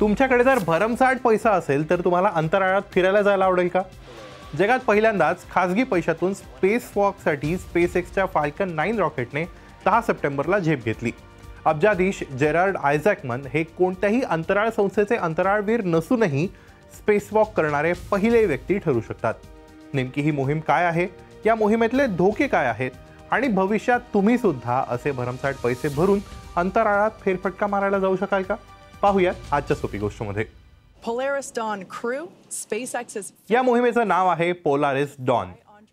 तुमच्याकडे जर भरमसाट पैसा असेल तर तुम्हाला अंतराळात फिरायला जायला आवडेल का जगात पहिल्यांदाच खाजगी पैशातून स्पेस वॉकसाठी स्पेस एक्सच्या फाल्कन नाईन रॉकेटने दहा सप्टेंबरला झेप घेतली अब्जाधीश जेरार्ड आयझॅकमन हे कोणत्याही अंतराळ संस्थेचे अंतराळवीर नसूनही स्पेस वॉक करणारे पहिले व्यक्ती ठरू शकतात नेमकी ही मोहीम काय आहे या मोहिमेतले धोके काय आहेत आणि भविष्यात तुम्ही सुद्धा असे भरमसाट पैसे भरून अंतराळात फेरफटका मारायला जाऊ शकाल का पाहूयात आजच्या सोपी मध्ये पोलारिस डॉन क्रू स्पेस या मोहिमेचं नाव आहे पोलारिस डॉन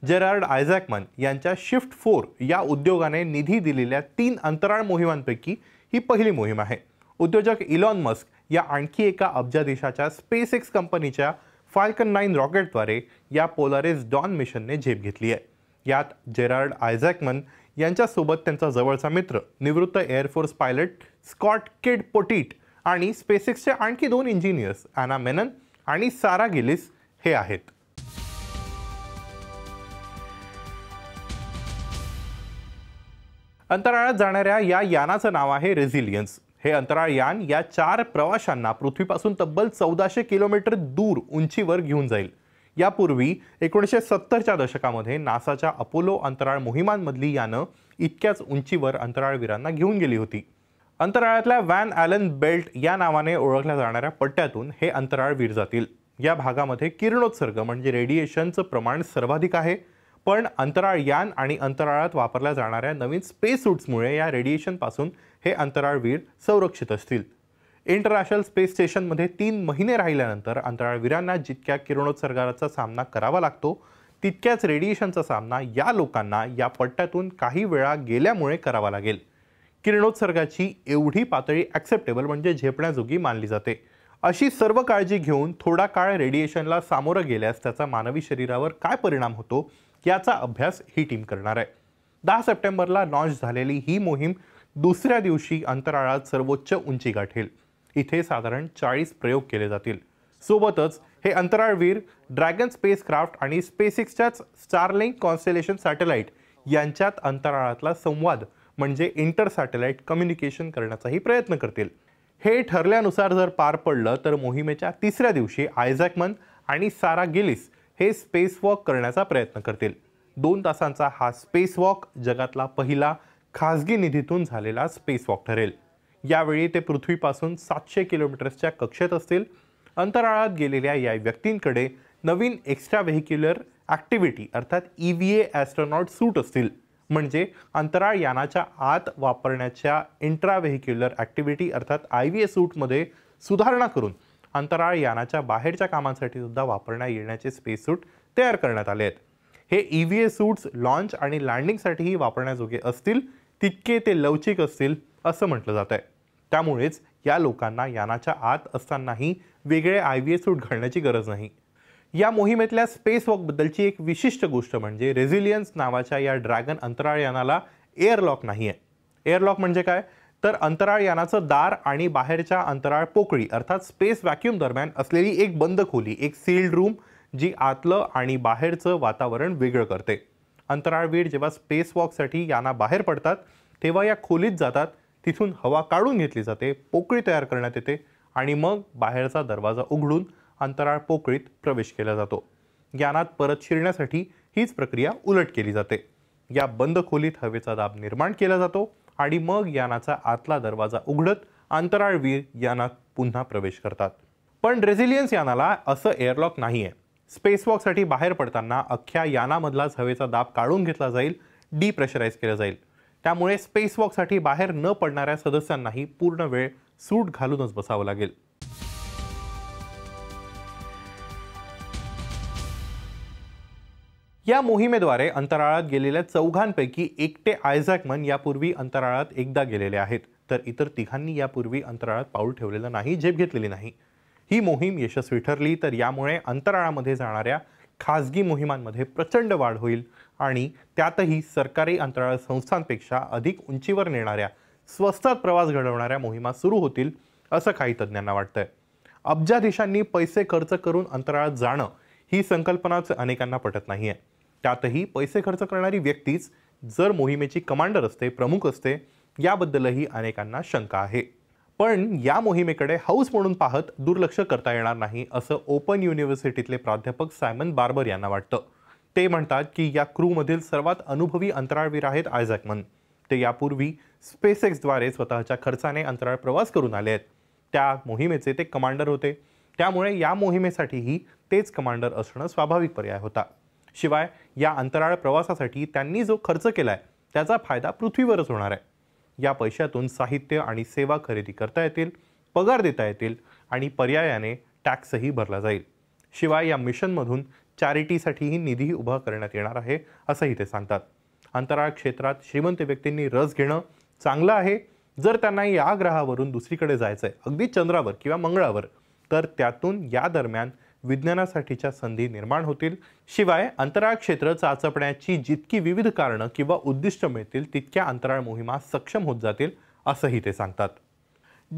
जेरार्ड आयझॅकमन यांच्या शिफ्ट फोर या उद्योगाने निधी दिलेल्या तीन अंतराळ मोहिमांपैकी ही पहिली मोहीम आहे उद्योजक इलॉन मस्क या आणखी एका अब्जा देशाच्या स्पेस एक्स कंपनीच्या फाल्कन नाईन रॉकेटद्वारे या पोलारिस डॉन मिशनने झेप घेतली आहे यात जेरार्ड आयझॅकमन यांच्यासोबत त्यांचा जवळचा मित्र निवृत्त air force pilot Scott Kidd Poteet आणि स्पेसिक्सचे आणखी दोन इंजिनियर्स ॲना मेनन आणि सारा गिलिस हे आहेत अंतराळात जाणाऱ्या या यानाचं नाव आहे रेझिलियन्स हे अंतराळ यान या चार प्रवाशांना पृथ्वीपासून तब्बल चौदाशे किलोमीटर दूर उंचीवर घेऊन जाईल यापूर्वी एकोणीसशे सत्तरच्या दशकामध्ये नासाच्या अपोलो अंतराळ मोहिमांमधली यानं इतक्याच उंचीवर अंतराळवीरांना घेऊन गेली होती अंतराळातल्या वॅन ॲलन बेल्ट या नावाने ओळखल्या जाणाऱ्या पट्ट्यातून हे अंतराळवीर जातील या भागामध्ये किरणोत्सर्ग म्हणजे रेडिएशनचं प्रमाण सर्वाधिक आहे पण अंतराळ यान आणि अंतराळात वापरल्या जाणाऱ्या नवीन स्पेस सूट्समुळे या रेडिएशनपासून हे अंतराळवीर संरक्षित असतील इंटरनॅशनल स्पेस स्टेशनमध्ये तीन महिने राहिल्यानंतर अंतराळवीरांना जितक्या किरणोत्सर्गाचा सामना करावा लागतो तितक्याच रेडिएशनचा सामना या लोकांना या पट्ट्यातून काही वेळा गेल्यामुळे करावा लागेल किरणोत्सर्गाची एवढी पातळी ॲक्सेप्टेबल म्हणजे झेपण्याजोगी मानली जाते अशी सर्व काळजी घेऊन थोडा काळ रेडिएशनला सामोरं गेल्यास त्याचा मानवी शरीरावर काय परिणाम होतो याचा अभ्यास ही टीम करणार आहे दहा सप्टेंबरला लॉन्च झालेली ही मोहीम दुसऱ्या दिवशी अंतराळात सर्वोच्च उंची गाठेल इथे साधारण चाळीस प्रयोग केले जातील सोबतच हे अंतराळवीर ड्रॅगन स्पेसक्राफ्ट आणि स्पेसिक्सच्याच स्टारलिंग कॉन्स्टेलेशन सॅटेलाइट यांच्यात अंतराळातला संवाद म्हणजे इंटर सॅटेलाइट कम्युनिकेशन करण्याचाही प्रयत्न करतील हे ठरल्यानुसार जर पार पडलं तर मोहिमेच्या तिसऱ्या दिवशी आयझॅकमन आणि सारा गिलिस हे स्पेस वॉक करण्याचा प्रयत्न करतील दोन तासांचा हा स्पेस वॉक जगातला पहिला खाजगी निधीतून झालेला स्पेस वॉक ठरेल यावेळी ते पृथ्वीपासून सातशे किलोमीटर्सच्या कक्षेत असतील अंतराळात गेलेल्या या व्यक्तींकडे नवीन एक्स्ट्रा व्हेक्युलर ॲक्टिव्हिटी अर्थात ई व्ही ए सूट असतील म्हणजे अंतराळ यानाच्या आत वापरण्याच्या इंट्राव्हेक्युलर ॲक्टिव्हिटी अर्थात आय व्ही एस सूटमध्ये सुधारणा करून अंतराळ यानाच्या बाहेरच्या कामांसाठी सुद्धा वापरण्यात येण्याचे स्पेस सूट तयार करण्यात आले आहेत हे E V A suits launch आणि लँडिंगसाठीही वापरण्याजोगे असतील तितके ते लवचिक असतील असं म्हटलं जात आहे त्यामुळेच या लोकांना यानाच्या आत असतानाही वेगळे आय व्ही ए सूट घालण्याची गरज नाही या मोहिमेतल्या स्पेस एक विशिष्ट गोष्ट म्हणजे रेझिलियन्स नावाच्या या ड्रॅगन अंतराळयानाला यानाला एअरलॉक नाही आहे एअरलॉक म्हणजे काय तर अंतराळयानाचं दार आणि बाहेरच्या अंतराळ पोकळी अर्थात स्पेस व्हॅक्यूम दरम्यान असलेली एक बंद खोली एक सील्ड रूम जी आतलं आणि बाहेरचं वातावरण वेगळं करते अंतराळवीर जेव्हा स्पेस याना बाहेर पडतात तेव्हा या खोलीत जातात तिथून हवा काढून घेतली जाते पोकळी तयार करण्यात येते आणि मग बाहेरचा दरवाजा उघडून अंतराळ पोकळीत प्रवेश केला जातो ज्ञानात परत शिरण्यासाठी हीच प्रक्रिया उलट केली जाते या बंद खोलीत हवेचा दाब निर्माण केला जातो आणि मग यानाचा आतला दरवाजा उघडत अंतराळवीर यानात पुन्हा प्रवेश करतात पण रेझिलियन्स यानाला असं एअरलॉक नाही आहे स्पेसवॉकसाठी बाहेर पडताना अख्ख्या यानामधलाच हवेचा दाब काढून घेतला जाईल डिप्रेशराईज केला जाईल त्यामुळे स्पेसवॉकसाठी बाहेर न पडणाऱ्या सदस्यांनाही पूर्ण वेळ सूट घालूनच बसावं लागेल या मोहिमेद्वारे अंतराळात गेलेल्या चौघांपैकी एकटे आयझॅकमन यापूर्वी अंतराळात एकदा गेलेले आहेत तर इतर तिघांनी यापूर्वी अंतराळात पाऊल ठेवलेलं नाही झेप घेतलेली नाही ही मोहीम यशस्वी ठरली तर यामुळे अंतराळामध्ये जाणाऱ्या खाजगी मोहिमांमध्ये प्रचंड वाढ होईल आणि त्यातही सरकारी अंतराळ संस्थांपेक्षा अधिक उंचीवर नेणाऱ्या स्वस्तात प्रवास घडवणाऱ्या मोहिमा सुरू होतील असं काही तज्ज्ञांना वाटतंय अब्जाधीशांनी पैसे खर्च करून अंतराळात जाणं ही संकल्पनाच अनेकांना पटत नाही आहे त्यातही पैसे खर्च करणारी व्यक्तीच जर मोहिमेची कमांडर असते प्रमुख असते याबद्दलही अनेकांना शंका आहे पण या मोहिमेकडे हाऊस म्हणून पाहत दुर्लक्ष करता येणार नाही असं ओपन युनिव्हर्सिटीतले प्राध्यापक सायमन बार्बर यांना वाटतं ते म्हणतात की या क्रूमधील सर्वात अनुभवी अंतराळवीर आहेत आयझॅकमन ते यापूर्वी स्पेसएक्सद्वारे स्वतःच्या खर्चाने अंतराळ प्रवास करून आले आहेत त्या मोहिमेचे ते कमांडर होते त्यामुळे या मोहिमेसाठीही तेच कमांडर असणं स्वाभाविक पर्याय होता शिवाय या अंतराळ प्रवासासाठी त्यांनी जो खर्च केला आहे त्याचा फायदा पृथ्वीवरच होणार आहे या पैशातून साहित्य आणि सेवा खरेदी करता येतील पगार देता येतील आणि पर्यायाने टॅक्सही भरला जाईल शिवाय या मिशनमधून चॅरिटीसाठीही निधी उभा करण्यात येणार आहे असंही ते सांगतात अंतराळ क्षेत्रात श्रीमंत व्यक्तींनी रस घेणं चांगलं आहे जर त्यांना या ग्रहावरून दुसरीकडे जायचं आहे अगदी चंद्रावर किंवा मंगळावर तर त्यातून या दरम्यान विज्ञानासाठीच्या संधी निर्माण होतील शिवाय अंतराळ क्षेत्र चाचपण्याची जितकी विविध कारणं किंवा उद्दिष्ट मिळतील तितक्या अंतराळ मोहिमा सक्षम होत जातील असंही ते सांगतात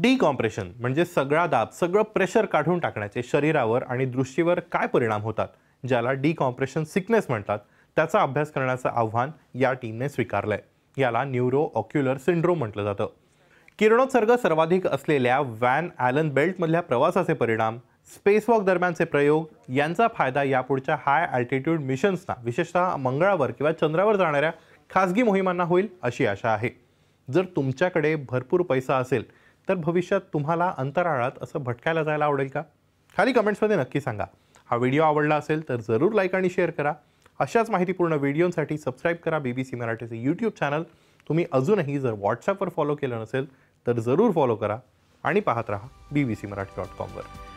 डी कॉम्प्रेशन म्हणजे सगळा दाब सगळं प्रेशर काढून टाकण्याचे शरीरावर आणि दृष्टीवर काय परिणाम होतात ज्याला डी कॉम्प्रेशन सिकनेस म्हणतात त्याचा अभ्यास करण्याचं आव्हान या टीमने स्वीकारलं आहे याला न्यूरो ऑक्युलर सिंड्रोम म्हटलं जातं किरणोत्सर्ग सर्वाधिक असलेल्या व्हॅन ॲलन बेल्टमधल्या प्रवासाचे परिणाम स्पेसवॉक दरम्यानचे प्रयोग यांचा फायदा यापुढच्या हाय अल्टिट्यूड मिशन्सना विशेषतः मंगळावर किंवा चंद्रावर जाणाऱ्या खाजगी मोहिमांना होईल अशी आशा आहे जर तुमच्याकडे भरपूर पैसा असेल तर भविष्यात तुम्हाला अंतराळात असं भटकायला जायला आवडेल का खाली कमेंट्समध्ये नक्की सांगा हा व्हिडिओ आवडला असेल तर जरूर लाईक आणि शेअर करा अशाच माहितीपूर्ण व्हिडिओंसाठी सबस्क्राईब करा बी बी सी मराठीचे यूट्यूब चॅनल तुम्ही अजूनही जर व्हॉट्सअपवर फॉलो केलं नसेल तर जरूर फॉलो करा आणि पाहत राहा B B C Marathi dot कॉमवर